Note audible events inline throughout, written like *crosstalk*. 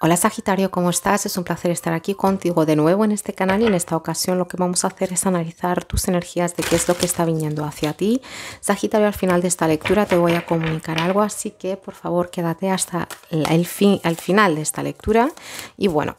Hola Sagitario, ¿cómo estás? Es un placer estar aquí contigo de nuevo en este canal y en esta ocasión lo que vamos a hacer es analizar tus energías de qué es lo que está viniendo hacia ti. Sagitario, al final de esta lectura te voy a comunicar algo, así que por favor quédate hasta el, fin, final de esta lectura y bueno,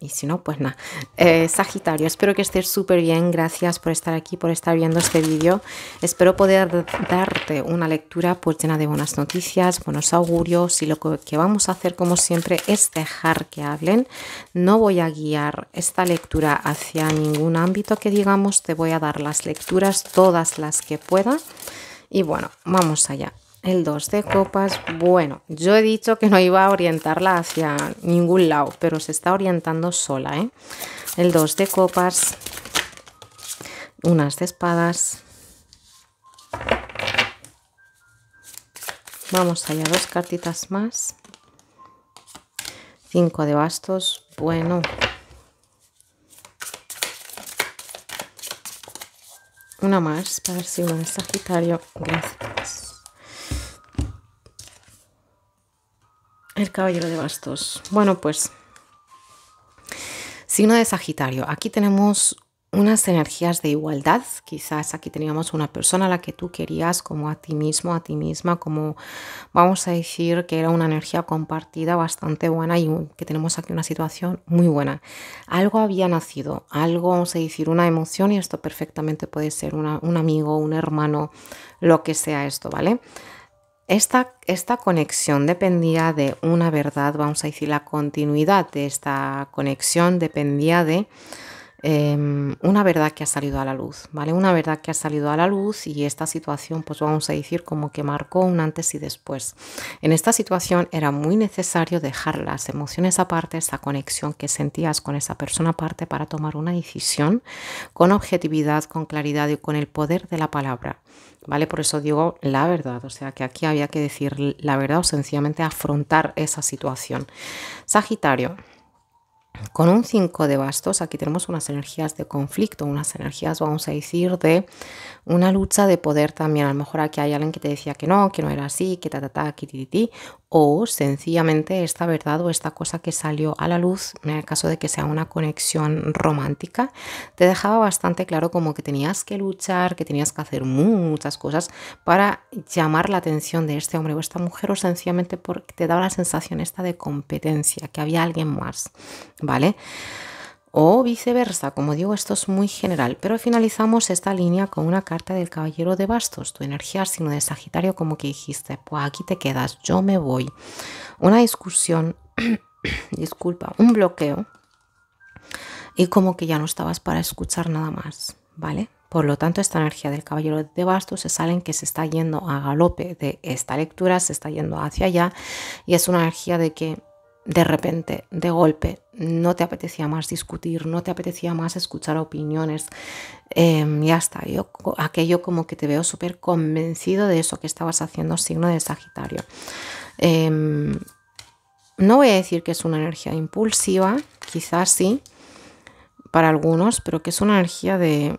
y si no, pues nada. Eh, Sagitario, espero que estés súper bien. Gracias por estar aquí, por estar viendo este vídeo. Espero poder darte una lectura pues, llena de buenas noticias, buenos augurios. Y lo que vamos a hacer, como siempre, es dejar que hablen. No voy a guiar esta lectura hacia ningún ámbito que digamos. Te voy a dar las lecturas, todas las que pueda. Y bueno, vamos allá. El 2 de copas, bueno, yo he dicho que no iba a orientarla hacia ningún lado, pero se está orientando sola, ¿eh? El 2 de copas, unas de espadas. Vamos allá, dos cartitas más. 5 de bastos, bueno. Una más, para ver si de Sagitario. Gracias. El caballero de bastos. Bueno, pues signo de Sagitario. Aquí tenemos unas energías de igualdad. Quizás aquí teníamos una persona a la que tú querías como a ti mismo, a ti misma, como vamos a decir que era una energía compartida bastante buena y que tenemos aquí una situación muy buena. Algo había nacido, algo, vamos a decir, una emoción y esto perfectamente puede ser un amigo, un hermano, lo que sea esto, ¿vale? Esta, esta, conexión dependía de una verdad, vamos a decir, la continuidad de esta conexión dependía de em, una verdad que ha salido a la luz, ¿vale? Una verdad que ha salido a la luz y esta situación, pues vamos a decir, como que marcó un antes y después. En esta situación era muy necesario dejar las emociones aparte, esa conexión que sentías con esa persona aparte para tomar una decisión con objetividad, con claridad y con el poder de la palabra. ¿vale? Por eso digo la verdad, o sea que aquí había que decir la verdad o sencillamente afrontar esa situación. Sagitario. Con un 5 de bastos, aquí tenemos unas energías de conflicto, unas energías, vamos a decir, de una lucha de poder también. A lo mejor aquí hay alguien que te decía que no, que no era así, que ta, ta, ta, que ti, ti, o sencillamente esta verdad o esta cosa que salió a la luz, en el caso de que sea una conexión romántica, te dejaba bastante claro como que tenías que luchar, que tenías que hacer muchas cosas para llamar la atención de este hombre o esta mujer o sencillamente porque te daba la sensación esta de competencia, que había alguien más, ¿vale? o viceversa, como digo, esto es muy general, pero finalizamos esta línea con una carta del caballero de bastos, tu energía sino de Sagitario, como que dijiste, pues aquí te quedas, yo me voy. Una discusión, *clears throat* disculpa, un bloqueo, y como que ya no estabas para escuchar nada más, ¿vale? Por lo tanto, esta energía del caballero de bastos se en que se está yendo a galope de esta lectura, se está yendo hacia allá, y es una energía de que de repente, de golpe, no te apetecía más discutir, no te apetecía más escuchar opiniones, em, ya está, yo, aquello como que te veo súper convencido de eso que estabas haciendo, signo de Sagitario. Em, no voy a decir que es una energía impulsiva, quizás sí, para algunos, pero que es una energía de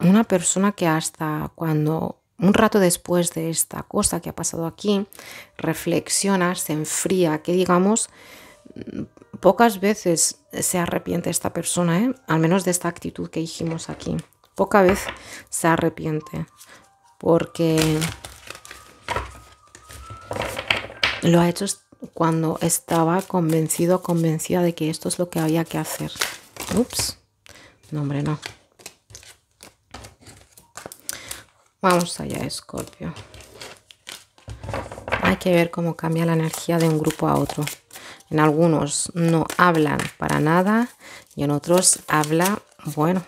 una persona que hasta cuando un rato después de esta cosa que ha pasado aquí, reflexiona, se enfría, que digamos, pocas veces se arrepiente esta persona, ¿eh? al menos de esta actitud que dijimos aquí. Poca vez se arrepiente, porque lo ha hecho cuando estaba convencido, convencida de que esto es lo que había que hacer. Ups, no hombre, no. Vamos allá, Escorpio. Hay que ver cómo cambia la energía de un grupo a otro. En algunos no hablan para nada y en otros habla, bueno.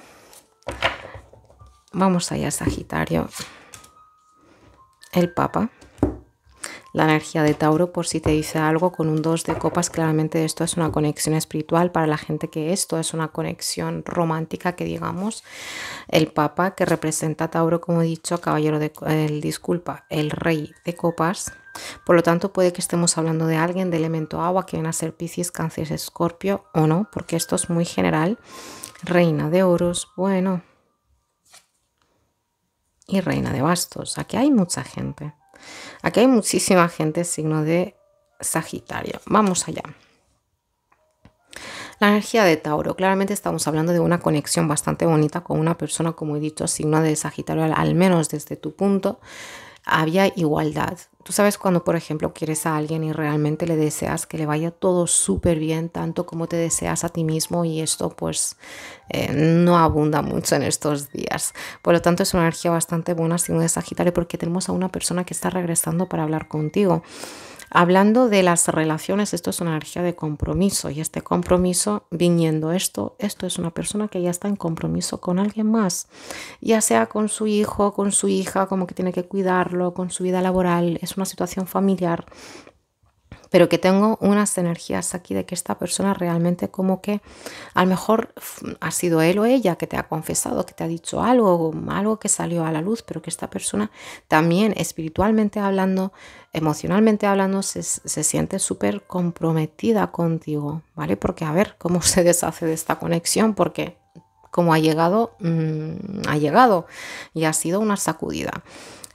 Vamos allá, Sagitario. El Papa la energía de Tauro por si te dice algo con un 2 de copas. Claramente esto es una conexión espiritual para la gente que esto es una conexión romántica que digamos. El Papa que representa a Tauro, como he dicho, caballero de... El, disculpa, el rey de copas. Por lo tanto, puede que estemos hablando de alguien de elemento agua que viene a ser Piscis, Cáncer, Escorpio o no, porque esto es muy general. Reina de oros, bueno. Y reina de bastos. Aquí hay mucha gente. Aquí hay muchísima gente signo de Sagitario. Vamos allá. La energía de Tauro. Claramente estamos hablando de una conexión bastante bonita con una persona, como he dicho, signo de Sagitario, al menos desde tu punto había igualdad. Tú sabes cuando, por ejemplo, quieres a alguien y realmente le deseas que le vaya todo súper bien, tanto como te deseas a ti mismo y esto pues eh, no abunda mucho en estos días. Por lo tanto, es una energía bastante buena si no es Sagitario porque tenemos a una persona que está regresando para hablar contigo. Hablando de las relaciones, esto es una energía de compromiso y este compromiso, viniendo esto, esto es una persona que ya está en compromiso con alguien más, ya sea con su hijo, con su hija, como que tiene que cuidarlo, con su vida laboral, es una situación familiar pero que tengo unas energías aquí de que esta persona realmente como que a lo mejor ha sido él o ella que te ha confesado, que te ha dicho algo, algo que salió a la luz, pero que esta persona también espiritualmente hablando, emocionalmente hablando, se, siente súper comprometida contigo, ¿vale? Porque a ver cómo *laughs* se deshace de esta conexión, porque como ha llegado, mm, ha llegado y ha sido una sacudida.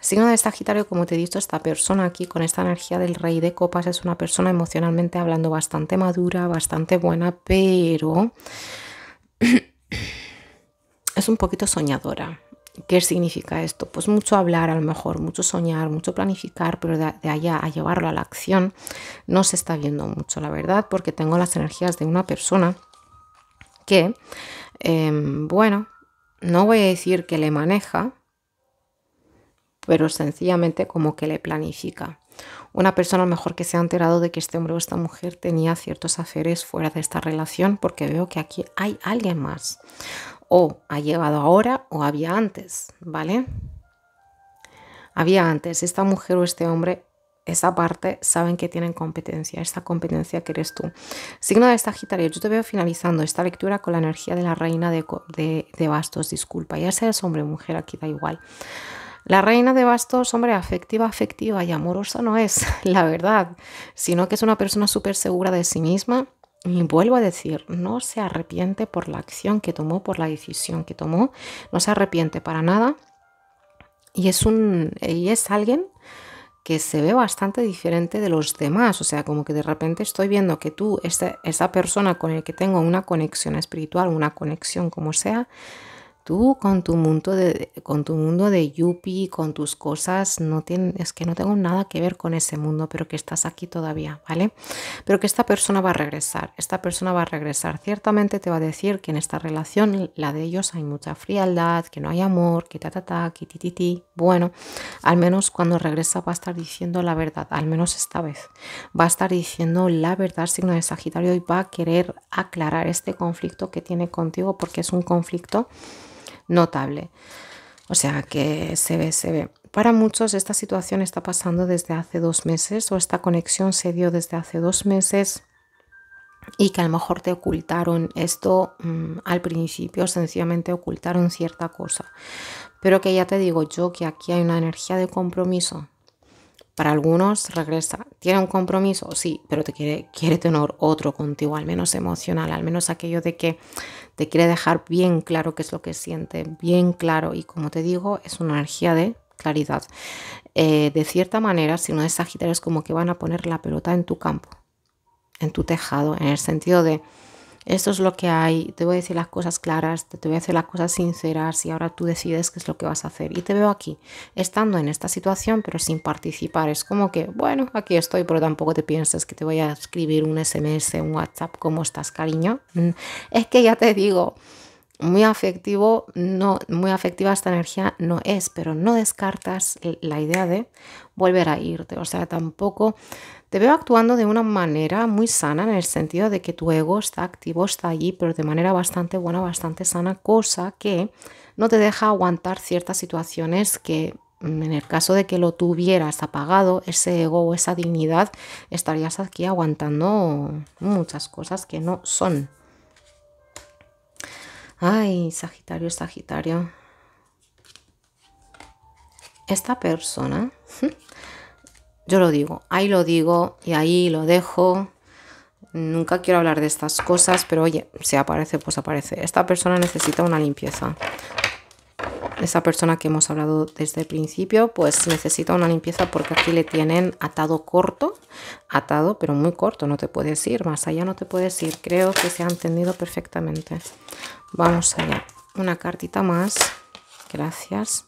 Signo de Sagitario, como te he dicho, esta persona aquí con esta energía del rey de copas es una persona emocionalmente hablando bastante madura, bastante buena, pero *clears throat* es un poquito soñadora. ¿Qué significa esto? Pues mucho hablar, a lo mejor, mucho soñar, mucho planificar, pero de, allá a llevarlo a la acción no se está viendo mucho, la verdad, porque tengo las energías de una persona que, em, bueno, no voy a decir que le maneja, pero sencillamente como que le planifica. Una persona mejor que se ha enterado de que este hombre o esta mujer tenía ciertos haceres fuera de esta relación porque veo que aquí hay alguien más. O ha llegado ahora o había antes, ¿vale? Había antes. Esta mujer o este hombre esa parte saben que tienen competencia, esta competencia que eres tú. Signo de Sagitario, yo te veo finalizando esta lectura con la energía de la reina de, de bastos, disculpa, ya seas hombre o mujer, aquí da igual. La reina de bastos, hombre, afectiva, afectiva y amorosa no es, *laughs* la verdad, sino que es una persona súper segura de sí misma. Y vuelvo a decir, no se arrepiente por la acción que tomó, por la decisión que tomó, no se arrepiente para nada. Y es, un, y es alguien que se ve bastante diferente de los demás. O sea, como que de repente estoy viendo que tú, esa este, persona con el que tengo una conexión espiritual, una conexión como sea, Tú con tu mundo de, con tu mundo de yuppie, con tus cosas, no es que no tengo nada que ver con ese mundo, pero que estás aquí todavía, ¿vale? Pero que esta persona va a regresar, esta persona va a regresar. Ciertamente te va a decir que en esta relación, la de ellos, hay mucha frialdad, que no hay amor, que ta ta ta, que ti ti ti. Bueno, al menos cuando regresa va a estar diciendo la verdad, al menos esta vez. Va a estar diciendo la verdad, signo de Sagitario, y va a querer aclarar este conflicto que tiene contigo porque es un conflicto notable. O sea que se ve, se ve. Para muchos esta situación está pasando desde hace dos meses o esta conexión se dio desde hace dos meses y que a lo mejor te ocultaron esto mm, al principio, sencillamente ocultaron cierta cosa. Pero que ya te digo yo que aquí hay una energía de compromiso, para algunos regresa, tiene un compromiso, sí, pero te quiere, quiere tener otro contigo, al menos emocional, al menos aquello de que te quiere dejar bien claro qué es lo que siente, bien claro. Y como te digo, es una energía de claridad. Eh, de cierta manera, si no es Sagitario, es como que van a poner la pelota en tu campo, en tu tejado, en el sentido de esto es lo que hay, te voy a decir las cosas claras, te, voy a decir las cosas sinceras y ahora tú decides qué es lo que vas a hacer. Y te veo aquí, estando en esta situación, pero sin participar. Es como que, bueno, aquí estoy, pero tampoco te pienses que te voy a escribir un SMS, un WhatsApp, ¿cómo estás, cariño? Mm, es que ya te digo, muy afectivo, no, muy afectiva esta energía no es, pero no descartas la idea de volver a irte. O sea, tampoco te veo actuando de una manera muy sana en el sentido de que tu ego está activo, está allí, pero de manera bastante buena, bastante sana, cosa que no te deja aguantar ciertas situaciones que mm, en el caso de que lo tuvieras apagado, ese ego o esa dignidad, estarías aquí aguantando muchas cosas que no son. Ay, Sagitario, Sagitario. Esta persona yo lo digo, ahí lo digo y ahí lo dejo. Nunca quiero hablar de estas cosas, pero oye, si aparece, pues aparece. Esta persona necesita una limpieza. Esa persona que hemos hablado desde el principio, pues necesita una limpieza porque aquí le tienen atado corto, atado pero muy corto, no te puedes ir, más allá no te puedes ir. Creo que se ha entendido perfectamente. Vamos allá, una cartita más, gracias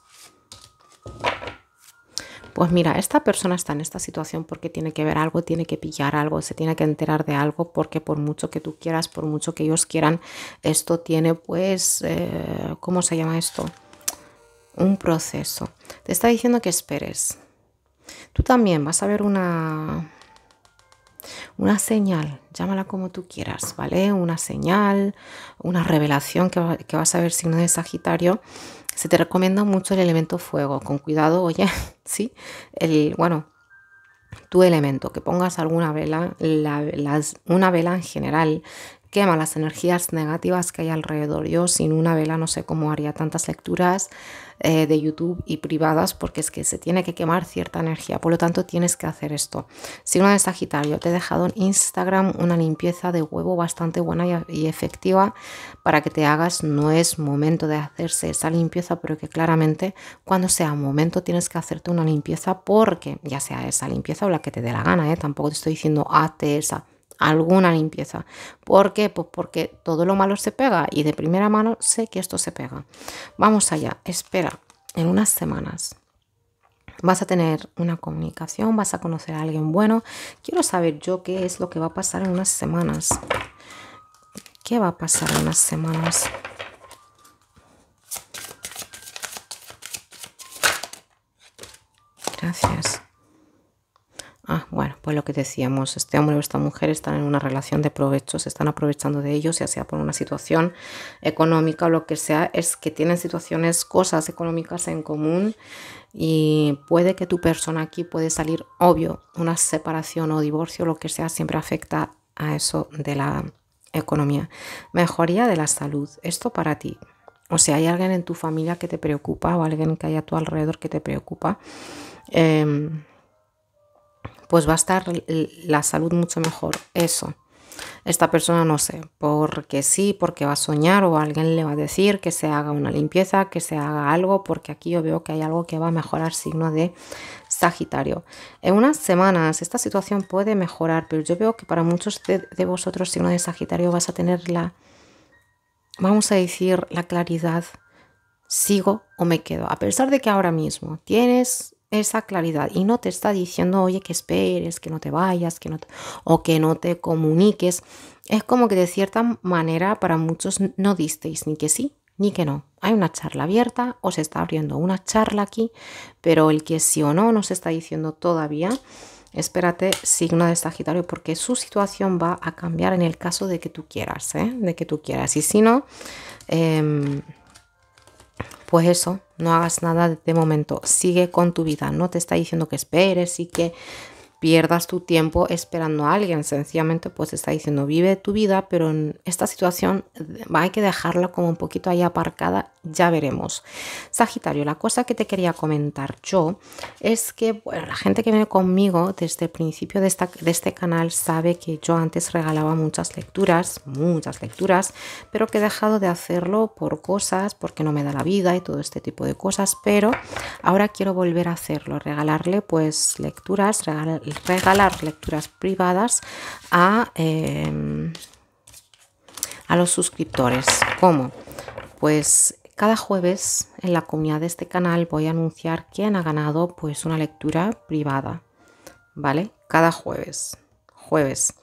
pues mira, esta persona está en esta situación porque tiene que ver algo, tiene que pillar algo, se tiene que enterar de algo, porque por mucho que tú quieras, por mucho que ellos quieran, esto tiene pues, eh, ¿cómo se llama esto? Un proceso. Te está diciendo que esperes. Tú también vas a ver una, una señal, llámala como tú quieras, ¿vale? Una señal, una revelación que, que vas a ver signo de Sagitario se te recomienda mucho el elemento fuego, con cuidado, oye, *laughs* ¿sí? El, bueno, tu elemento, que pongas alguna vela, las, una vela en general quema las energías negativas que hay alrededor. Yo sin una vela no sé cómo haría tantas lecturas eh, de YouTube y privadas porque es que se tiene que quemar cierta energía. Por lo tanto, tienes que hacer esto. Signo de Sagitario, te he dejado en Instagram una limpieza de huevo bastante buena y, efectiva para que te hagas. No es momento de hacerse esa limpieza, pero que claramente cuando sea momento tienes que hacerte una limpieza porque ya sea esa limpieza o la que te dé la gana. ¿eh? Tampoco te estoy diciendo hazte esa alguna limpieza. porque Pues porque todo lo malo se pega y de primera mano sé que esto se pega. Vamos allá, espera, en unas semanas vas a tener una comunicación, vas a conocer a alguien bueno. Quiero saber yo qué es lo que va a pasar en unas semanas. ¿Qué va a pasar en unas semanas? Gracias. Ah, bueno, pues lo que decíamos, este hombre o esta mujer están en una relación de provecho, se están aprovechando de ellos, ya sea por una situación económica o lo que sea, es que tienen situaciones, cosas económicas en común y puede que tu persona aquí puede salir, obvio, una separación o divorcio, lo que sea, siempre afecta a eso de la economía. Mejoría de la salud, esto para ti. O sea, hay alguien en tu familia que te preocupa o alguien que hay a tu alrededor que te preocupa. Em, pues va a estar la salud mucho mejor. Eso. Esta persona no sé, porque sí, porque va a soñar o alguien le va a decir que se haga una limpieza, que se haga algo, porque aquí yo veo que hay algo que va a mejorar signo de Sagitario. En unas semanas esta situación puede mejorar, pero yo veo que para muchos de, de vosotros signo de Sagitario vas a tener la, vamos a decir, la claridad, sigo o me quedo. A pesar de que ahora mismo tienes esa claridad y no te está diciendo, oye, que esperes, que no te vayas, que no o que no te comuniques. Es como que de cierta manera para muchos no disteis ni que sí ni que no. Hay una charla abierta, os está abriendo una charla aquí, pero el que sí o no nos está diciendo todavía, espérate, signo de Sagitario, porque su situación va a cambiar en el caso de que tú quieras, ¿eh? de que tú quieras. Y si no, em, pues eso, no hagas nada de momento, sigue con tu vida, no te está diciendo que esperes y que pierdas tu tiempo esperando a alguien, sencillamente pues está diciendo vive tu vida, pero en esta situación eh, hay que dejarla como un poquito ahí aparcada, ya veremos. Sagitario, la cosa que te quería comentar yo es que bueno, la gente que viene conmigo desde el principio de, esta, de este canal sabe que yo antes regalaba muchas lecturas, muchas lecturas, pero que he dejado de hacerlo por cosas, porque no me da la vida y todo este tipo de cosas, pero ahora quiero volver a hacerlo, regalarle pues lecturas, regalarle regalar lecturas privadas em, a, los suscriptores. ¿Cómo? Pues cada jueves en la comunidad de este canal voy a anunciar quién ha ganado pues una lectura privada, ¿vale? Cada jueves, jueves.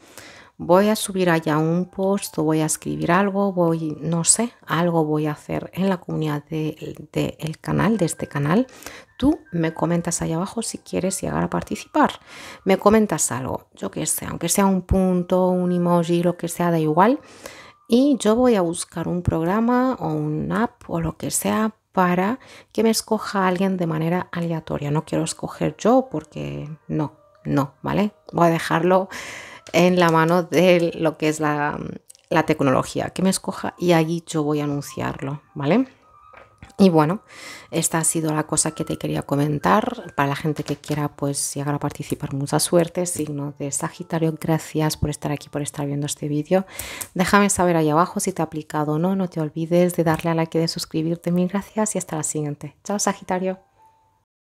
Voy a subir allá un post voy a escribir algo, voy, no sé, algo voy a hacer en la comunidad del de, canal, de este canal, Tú me comentas ahí abajo si quieres llegar a participar. Me comentas algo, yo que sé, aunque sea un punto, un emoji, lo que sea, da igual. Y yo voy a buscar un programa o un app o lo que sea para que me escoja alguien de manera aleatoria. No quiero escoger yo porque no, no, ¿vale? Voy a dejarlo en la mano de lo que es la tecnología, que me escoja y allí yo voy a anunciarlo, ¿vale? Y bueno, esta ha sido la cosa que te quería comentar. Para la gente que quiera pues llegar a participar, mucha suerte. Signo de Sagitario, gracias por estar aquí, por estar viendo este vídeo. Déjame saber ahí abajo si te ha aplicado o no. No te olvides de darle a like y de suscribirte. Mil gracias y hasta la siguiente. Chao Sagitario.